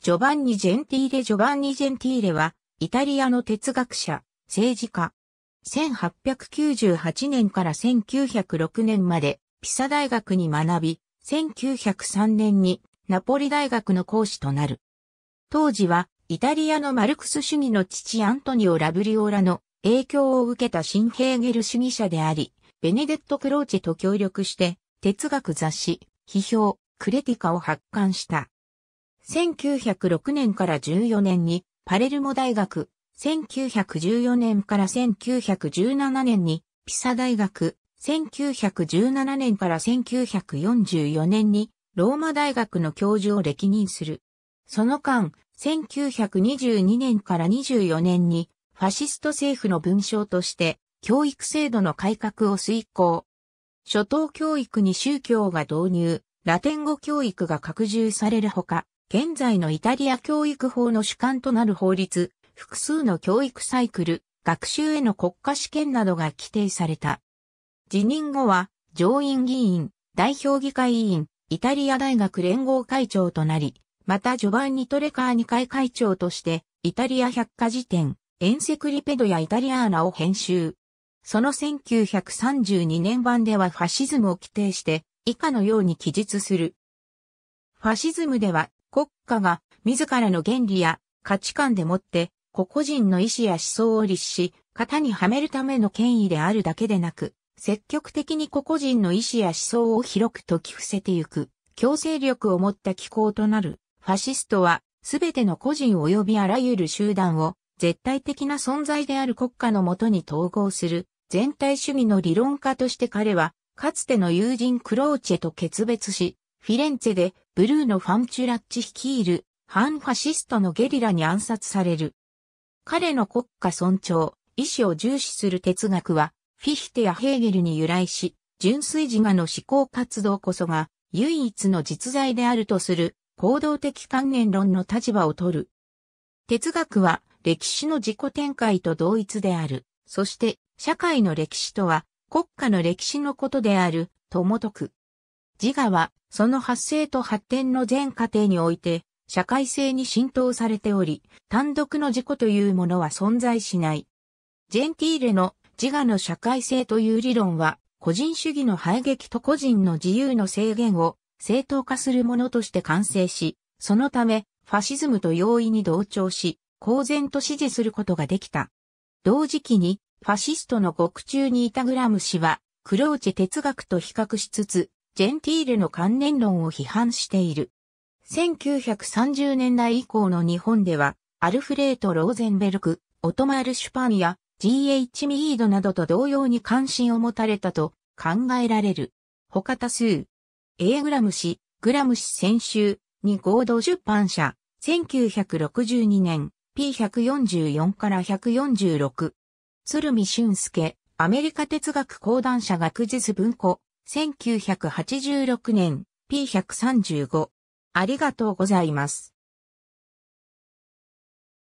ジョバンニ・ジェンティーレ・ジョバンニ・ジェンティーレは、イタリアの哲学者、政治家。1898年から1906年まで、ピサ大学に学び、1903年にナポリ大学の講師となる。当時は、イタリアのマルクス主義の父アントニオ・ラブリオーラの影響を受けた新ヘーゲル主義者であり、ベネデット・クローチェと協力して、哲学雑誌、批評、クレティカを発刊した。1906年から14年にパレルモ大学、1914年から1917年にピサ大学、1917年から1944年にローマ大学の教授を歴任する。その間、1922年から24年にファシスト政府の文章として教育制度の改革を遂行。初等教育に宗教が導入、ラテン語教育が拡充されるほか、現在のイタリア教育法の主観となる法律、複数の教育サイクル、学習への国家試験などが規定された。辞任後は、上院議員、代表議会委員、イタリア大学連合会長となり、またジョバンニ・トレカー2回会長として、イタリア百科事典、エンセクリペドやイタリアーナを編集。その1932年版ではファシズムを規定して、以下のように記述する。ファシズムでは、国家が自らの原理や価値観でもって個々人の意思や思想を律し、型にはめるための権威であるだけでなく、積極的に個々人の意思や思想を広く解き伏せてゆく、強制力を持った機構となる、ファシストは、すべての個人及びあらゆる集団を、絶対的な存在である国家のもとに統合する、全体主義の理論家として彼は、かつての友人クローチェと決別し、フィレンツェでブルーのファンチュラッチ率いる反ファシストのゲリラに暗殺される。彼の国家尊重、意志を重視する哲学は、フィヒテやヘーゲルに由来し、純粋自我の思考活動こそが唯一の実在であるとする行動的観念論の立場を取る。哲学は歴史の自己展開と同一である。そして社会の歴史とは国家の歴史のことであるともとく。自我は、その発生と発展の全過程において、社会性に浸透されており、単独の自己というものは存在しない。ジェンティーレの自我の社会性という理論は、個人主義の排撃と個人の自由の制限を正当化するものとして完成し、そのため、ファシズムと容易に同調し、公然と支持することができた。同時期に、ファシストの獄中にいたグラム氏は、クローチ哲学と比較しつつ、ジェンティーレの観念論を批判している。1930年代以降の日本では、アルフレート・ローゼンベルク、オトマール・シュパンや G.H. ミードなどと同様に関心を持たれたと考えられる。他多数。A グラム氏、グラム氏先週に合同出版社、1962年 P144 から146。鶴見俊介、アメリカ哲学講談社学術文庫、1986年 P135。ありがとうございます。